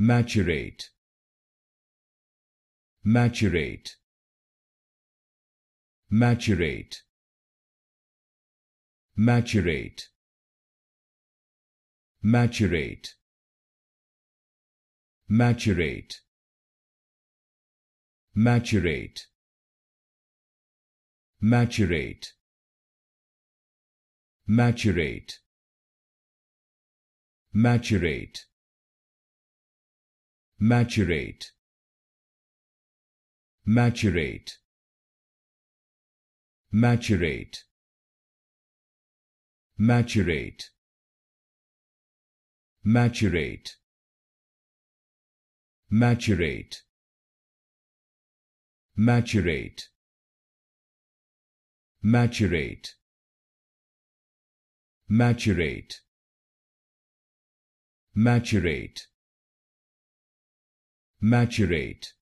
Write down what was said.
maturate maturate maturate maturate maturate maturate maturate maturate maturate maturate maturate maturate maturate maturate maturate maturate maturate maturate maturate maturate maturate